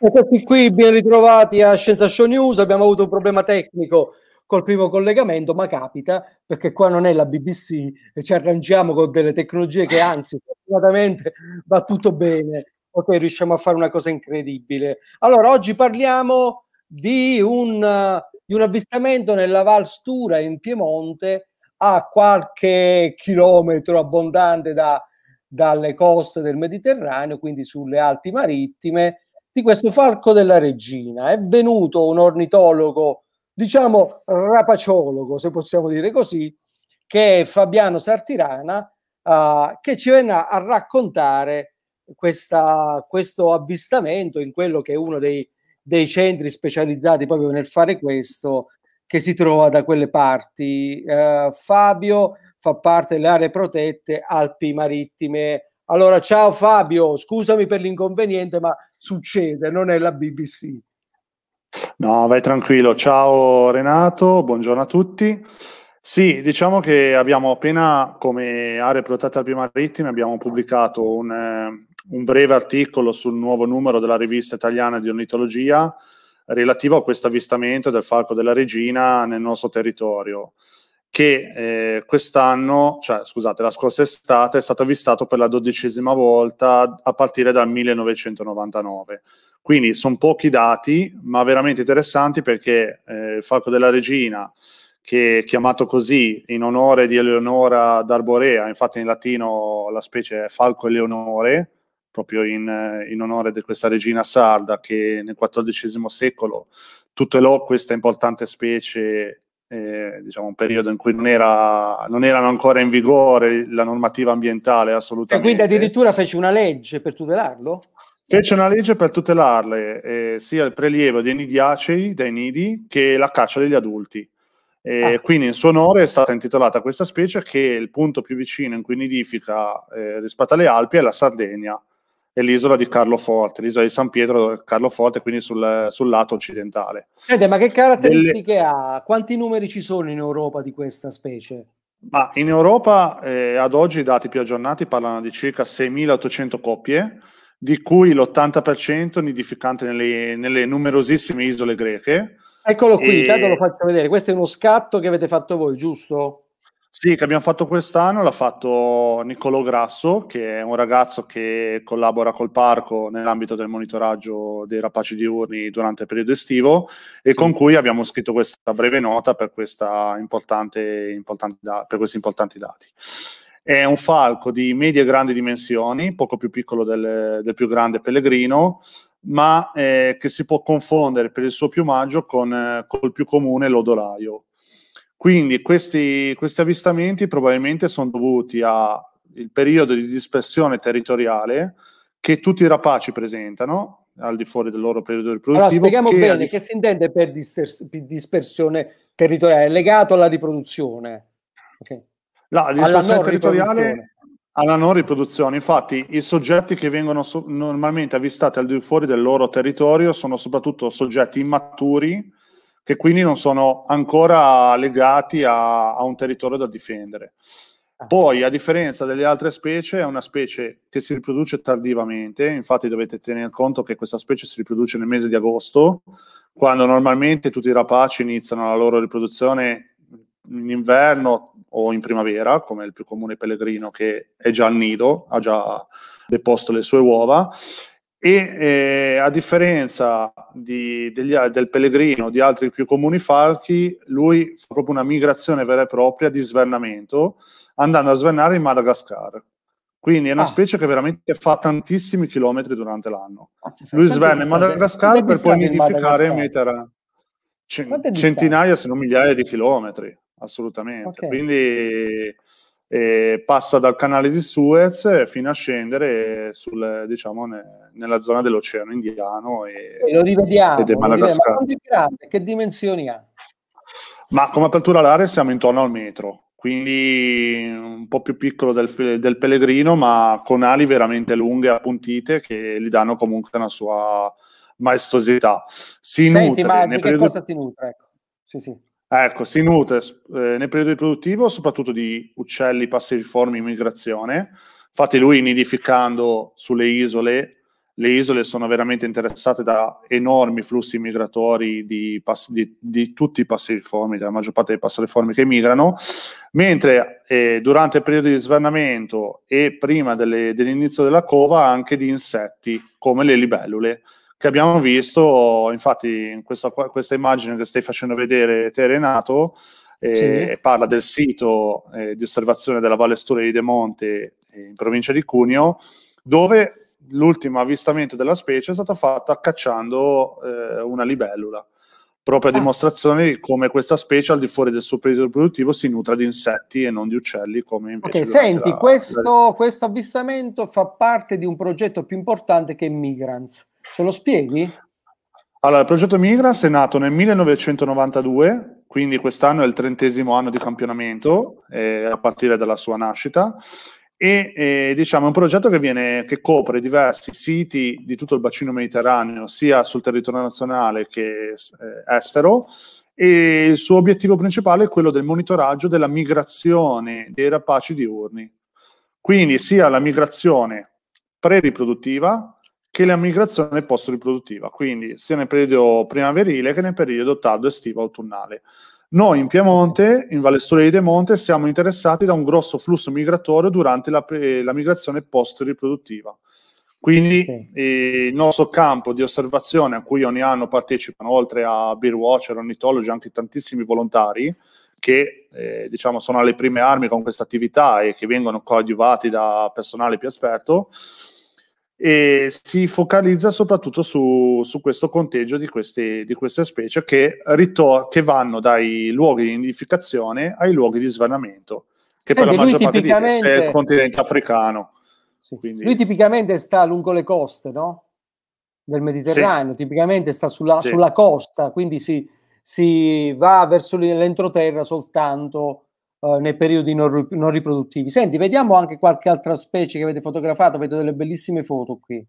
Eccoci qui, ben ritrovati a Scienza Show News. Abbiamo avuto un problema tecnico col primo collegamento, ma capita perché qua non è la BBC e ci arrangiamo con delle tecnologie che anzi, fortunatamente va tutto bene. Ok, riusciamo a fare una cosa incredibile. Allora, oggi parliamo di un, di un avvistamento nella Val Stura in Piemonte a qualche chilometro abbondante da, dalle coste del Mediterraneo, quindi sulle Alpi Marittime di questo falco della regina. È venuto un ornitologo, diciamo rapaciologo, se possiamo dire così, che è Fabiano Sartirana, uh, che ci verrà a raccontare questa, questo avvistamento in quello che è uno dei, dei, centri specializzati proprio nel fare questo che si trova da quelle parti. Uh, Fabio fa parte delle aree protette Alpi Marittime, allora, ciao Fabio, scusami per l'inconveniente, ma succede, non è la BBC. No, vai tranquillo. Ciao Renato, buongiorno a tutti. Sì, diciamo che abbiamo appena, come aree protette alpi marittime, abbiamo pubblicato un, eh, un, breve articolo sul nuovo numero della rivista italiana di ornitologia relativo a questo avvistamento del falco della regina nel nostro territorio che eh, quest'anno, cioè scusate, la scorsa estate è stato avvistato per la dodicesima volta a partire dal 1999. Quindi sono pochi dati, ma veramente interessanti perché eh, il Falco della Regina, che è chiamato così in onore di Eleonora d'Arborea, infatti in latino la specie è Falco Eleonore, proprio in, eh, in onore di questa regina sarda che nel XIV secolo tutelò questa importante specie eh, diciamo un periodo in cui non, era, non, erano ancora in vigore la normativa ambientale assolutamente. E quindi addirittura fece una legge per tutelarlo? Fece una legge per tutelarle eh, sia il prelievo dei nidiacei, dai nidi, che la caccia degli adulti. Eh, ah. Quindi in suo onore è stata intitolata questa specie che è il punto più vicino in cui nidifica eh, rispetto alle Alpi è la Sardegna e l'isola di Carloforte, l'isola di San Pietro Carloforte, quindi sul, sul lato occidentale. Ed ma che caratteristiche Delle... ha? Quanti numeri ci sono in Europa di questa specie? Ma in Europa eh, ad oggi i dati più aggiornati parlano di circa 6.800 coppie, di cui l'80% nidificante nelle, nelle numerosissime isole greche. Eccolo qui, e... intanto lo faccio vedere. Questo è uno scatto che avete fatto voi, giusto? Sì, che abbiamo fatto quest'anno l'ha fatto Niccolò Grasso, che è un ragazzo che collabora col parco nell'ambito del monitoraggio dei rapaci diurni durante il periodo estivo e sì. con cui abbiamo scritto questa breve nota per, importante, importante per questi importanti dati. È un falco di medie e grandi dimensioni, poco più piccolo del, del più grande pellegrino, ma eh, che si può confondere per il suo piumaggio con eh, col più comune lodolaio quindi questi, questi avvistamenti probabilmente sono dovuti al periodo di dispersione territoriale che tutti i rapaci presentano al di fuori del loro periodo riproduttivo. Allora spieghiamo che bene di... che si intende per dispersione territoriale, legato alla riproduzione. Okay. La dispersione territoriale alla non riproduzione. Infatti, i soggetti che vengono so normalmente avvistati al di fuori del loro territorio sono soprattutto soggetti immaturi che quindi non sono ancora legati a, a un territorio da difendere. Ah. Poi, a differenza delle altre specie, è una specie che si riproduce tardivamente, infatti dovete tenere conto che questa specie si riproduce nel mese di agosto, quando normalmente tutti i rapaci iniziano la loro riproduzione in inverno o in primavera, come il più comune pellegrino che è già al nido, ha già deposto le sue uova, e eh, a differenza di, degli, del pellegrino di altri più comuni falchi, lui fa proprio una migrazione vera e propria di svernamento, andando a svernare in Madagascar. Quindi è una ah. specie che veramente fa tantissimi chilometri durante l'anno. Azza, ah, lui sverna in Madagascar per poi nidificare e mettere centinaia, se non migliaia di chilometri, assolutamente. Okay. Quindi passa dal canale di Suez fino a scendere sul, diciamo, ne, nella zona dell'Oceano Indiano e, e lo rivediamo, e del Madagascar. Lo rivediamo, ma che dimensioni ha? Ma come apertura all'area siamo intorno al metro, quindi un po' più piccolo del, del Pellegrino, ma con ali veramente lunghe e appuntite che gli danno comunque una sua maestosità. Si Senti, nutre, ma di periodo... cosa ti nutre? Ecco. Sì, sì. Ah, ecco, sinutes, eh, nel periodo riproduttivo soprattutto di uccelli passeriformi in migrazione, infatti lui nidificando sulle isole, le isole sono veramente interessate da enormi flussi migratori di, di, di tutti i passeriformi, della maggior parte dei passeriformi che migrano, mentre eh, durante il periodo di svernamento e prima dell'inizio della cova anche di insetti come le libellule, che abbiamo visto, infatti in questa, questa immagine che stai facendo vedere te Renato, eh, sì. parla del sito eh, di osservazione della Valle Stura di De Monte eh, in provincia di Cuneo, dove l'ultimo avvistamento della specie è stato fatto cacciando eh, una libellula, proprio a ah. dimostrazione di come questa specie al di fuori del suo periodo produttivo si nutra di insetti e non di uccelli come invece Ok, senti, la, questo, la... questo avvistamento fa parte di un progetto più importante che è Migrants Ce lo spieghi? Allora, il progetto Migras è nato nel 1992, quindi quest'anno è il trentesimo anno di campionamento, eh, a partire dalla sua nascita, e eh, diciamo, è un progetto che, viene, che, copre diversi siti di tutto il bacino mediterraneo, sia sul territorio nazionale che eh, estero, e il suo obiettivo principale è quello del monitoraggio della migrazione dei rapaci diurni. Quindi sia la migrazione pre-riproduttiva, che la migrazione post riproduttiva, quindi sia nel periodo primaverile che nel periodo tardo estivo autunnale. Noi in Piemonte, in Vallesturia di Monte, siamo interessati da un grosso flusso migratorio durante la, la migrazione post-riproduttiva. Quindi okay. eh, il nostro campo di osservazione, a cui ogni anno partecipano, oltre a beer watcher, ornitologi, anche tantissimi volontari che eh, diciamo, sono alle prime armi con questa attività e che vengono coadiuvati da personale più esperto, e si focalizza soprattutto su, su questo conteggio di queste, di queste specie che, ritor- che, vanno dai luoghi di nidificazione ai luoghi di svanamento, che Senti, per la maggior parte di queste è il continente africano. Sì. Quindi... Lui tipicamente sta lungo le coste no? del Mediterraneo, sì. tipicamente sta sulla, sì. sulla costa, quindi si, si va verso l'entroterra soltanto eh, nei periodi non, non, riproduttivi. Senti, vediamo anche qualche altra specie che avete fotografato, vedo delle bellissime foto qui.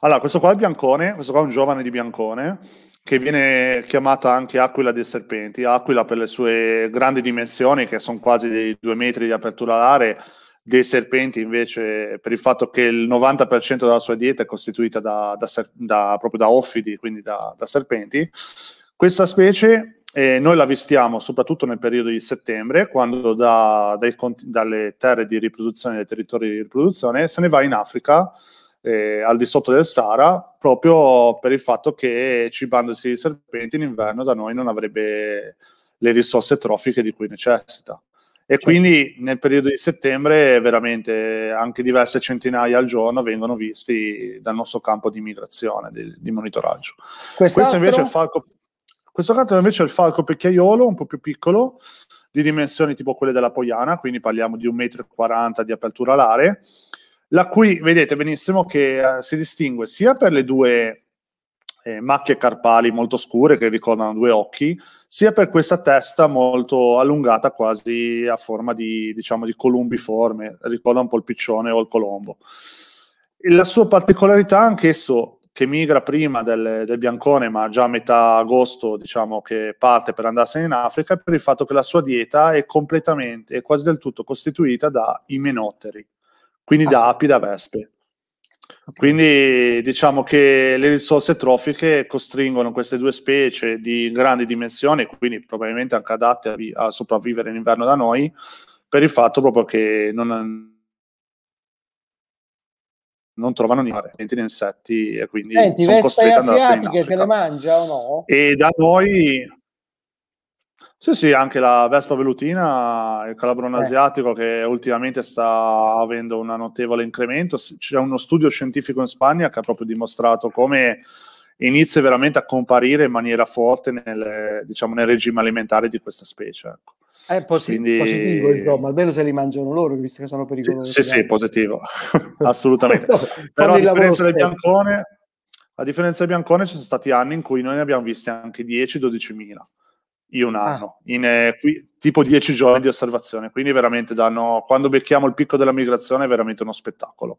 Allora, questo qua è biancone, questo qua è un giovane di biancone che viene chiamata anche aquila dei serpenti, aquila per le sue grandi dimensioni che sono quasi dei due metri di apertura alare, dei serpenti invece per il fatto che il 90% della sua dieta è costituita da, da, da, proprio da offidi, quindi da, serpenti. Questa specie eh, noi la vestiamo soprattutto nel periodo di settembre, quando da, dai, dalle terre di riproduzione, dai territori di riproduzione, se ne va in Africa, eh, al di sotto del Sahara, proprio per il fatto che cibandosi di serpenti in inverno da noi non avrebbe le risorse trofiche di cui necessita. E certo. quindi nel periodo di settembre veramente anche diverse centinaia al giorno vengono visti dal nostro campo di migrazione, di, di monitoraggio. Quest'altro... Questo invece è falco questo canto invece è il falco pecchiaiolo, un po' più piccolo, di dimensioni tipo quelle della Poiana, quindi parliamo di 1,40 m di apertura alare, la cui vedete benissimo che eh, si distingue sia per le due eh, macchie carpali molto scure che ricordano due occhi, sia per questa testa molto allungata, quasi a forma di, diciamo, di columbiforme, ricorda un po' il piccione o il colombo. la sua particolarità, anch'esso che migra prima del, del, Biancone, ma già a metà agosto diciamo che parte per andarsene in Africa, per il fatto che la sua dieta è completamente, è quasi del tutto costituita da imenotteri, quindi ah. da api, da vespe. Quindi diciamo che le risorse trofiche costringono queste due specie di grandi dimensioni, quindi probabilmente anche adatte a, a sopravvivere in inverno da noi, per il fatto proprio che non, non trovano niente di insetti e quindi Senti, sono costretti ad andare in Africa. se le mangia o no? E da noi sì, sì, anche la Vespa velutina, il calabrone eh. asiatico che ultimamente sta avendo un notevole incremento. C'è uno studio scientifico in Spagna che ha proprio dimostrato come inizia veramente a comparire in maniera forte nel, diciamo, nel regime alimentare di questa specie. Ecco. È eh, posi- Quindi... positivo, insomma, almeno se li mangiano loro, visto che sono pericolosi. Sì, sì, sì positivo, assolutamente. Però a differenza del biancone, a differenza del biancone, ci sono stati anni in cui noi ne abbiamo visti anche 10-12 mila io un ah. anno, ah. in, eh, qui, tipo 10 giorni di osservazione. Quindi veramente danno, quando becchiamo il picco della migrazione è veramente uno spettacolo,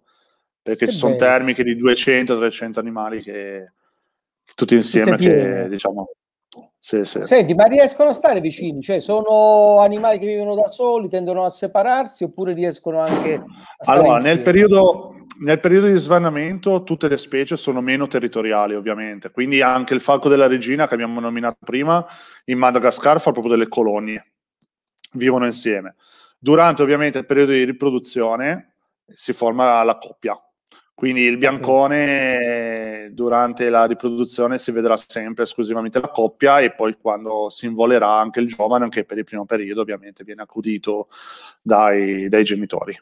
perché che ci sono termiche di 200-300 animali che tutti insieme che, diciamo, sì, sì. Senti, ma riescono a stare vicini? Cioè, sono animali che vivono da soli, tendono a separarsi oppure riescono anche a Allora, nel periodo, nel periodo, di svannamento tutte le specie sono meno territoriali, ovviamente. Quindi anche il falco della regina che abbiamo nominato prima, in Madagascar fa proprio delle colonie, vivono insieme. Durante ovviamente il periodo di riproduzione si forma la coppia. Quindi il biancone okay durante la riproduzione si vedrà sempre esclusivamente la coppia e poi quando si involerà anche il giovane, anche per il primo periodo ovviamente viene accudito dai, dai genitori.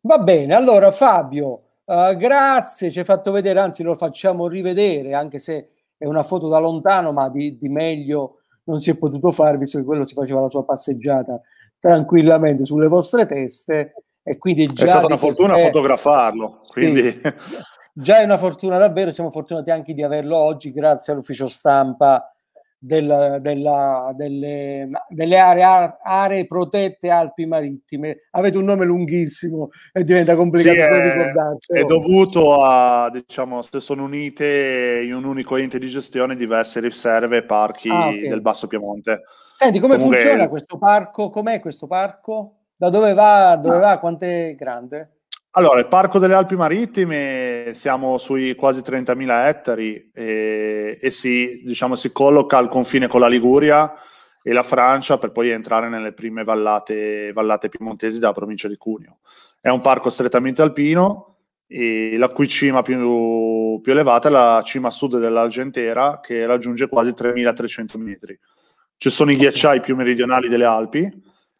Va bene, allora Fabio, uh, grazie, ci hai fatto vedere, anzi lo facciamo rivedere, anche se è una foto da lontano, ma di, di meglio non si è potuto fare, visto che quello si faceva la sua passeggiata tranquillamente sulle vostre teste. E quindi già è stata una fortuna fotografarlo. Quindi... Sì. già è una fortuna davvero, siamo fortunati anche di averlo oggi grazie all'ufficio stampa della, della, delle, delle aree, aree, protette alpi marittime. Avete un nome lunghissimo e diventa complicato sì, è, è, dovuto a, diciamo, se sono unite in un unico ente di gestione diverse riserve e parchi ah, okay. del Basso Piemonte. Senti, come Comunque... funziona questo parco? Com'è questo parco? Da dove va? Dove ah. va? Quanto è grande? Allora, il Parco delle Alpi Marittime siamo sui quasi 30.000 ettari e, e si, diciamo, si, colloca al confine con la Liguria e la Francia per poi entrare nelle prime vallate, vallate piemontesi della provincia di Cuneo. È un parco strettamente alpino la cui cima più, più, elevata è la cima sud dell'Argentera che raggiunge quasi 3.300 metri. Ci sono i ghiacciai più meridionali delle Alpi,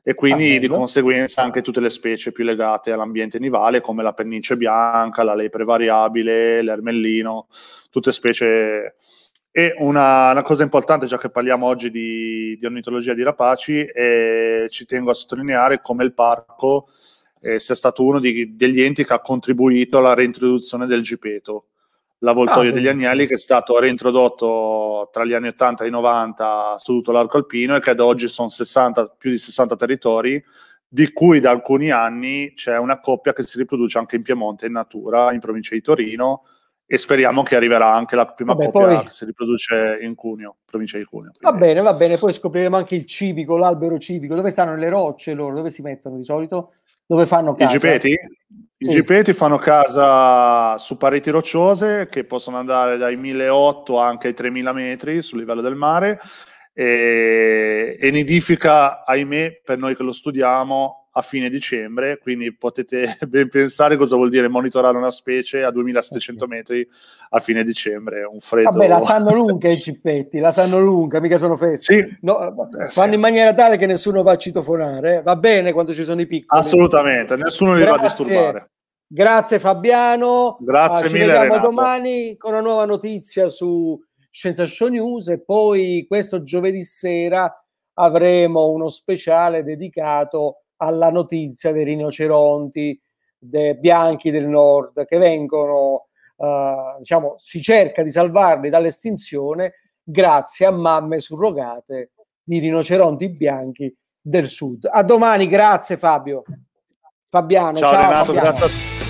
e quindi Ammendo. di conseguenza anche tutte le specie più legate all'ambiente nivale come la pennice bianca, la lepre variabile, l'ermellino, tutte specie... E una, una cosa importante, già che parliamo oggi di, di ornitologia di rapaci, ci tengo a sottolineare come il parco eh, sia stato uno di, degli enti che ha contribuito alla reintroduzione del gipeto l'avvoltoio ah, degli agnelli che è stato reintrodotto tra gli anni 80 e i 90 su tutto l'arco alpino e che ad oggi sono 60, più di 60 territori di cui da alcuni anni c'è una coppia che si riproduce anche in Piemonte in natura, in provincia di Torino e speriamo che arriverà anche la prima Vabbè, coppia poi... che si riproduce in Cuneo, provincia di Cuneo. Quindi... Va bene, va bene, poi scopriremo anche il civico, l'albero civico, dove stanno le rocce loro, dove si mettono di solito? dove fanno casa. I gipeti? I gipeti fanno casa su pareti rocciose che possono andare dai 1.800 anche ai 3.000 metri sul livello del mare e, e nidifica, ahimè, per noi che lo studiamo, a fine dicembre, quindi potete ben pensare cosa vuol dire monitorare una specie a 2700 eh metri a fine dicembre, un freddo. Vabbè, la sanno lunga i cippetti, la sanno lunga, mica sono feste. Sì. No, eh, fanno sì. in maniera tale che nessuno va a citofonare, eh. va bene quando ci sono i piccoli. Assolutamente, nessuno li va a disturbare. Grazie Fabiano, Grazie ah, ci mille, vediamo Renato. domani con una nuova notizia su Scienza Show News e poi questo giovedì sera avremo uno speciale dedicato a alla notizia dei rinoceronti, dei bianchi del nord che vengono, eh, diciamo, si cerca di salvarli dall'estinzione grazie a mamme surrogate di rinoceronti bianchi del sud. A domani, grazie Fabio. Fabiano, ciao, ciao Renato, Fabiano. grazie a tutti.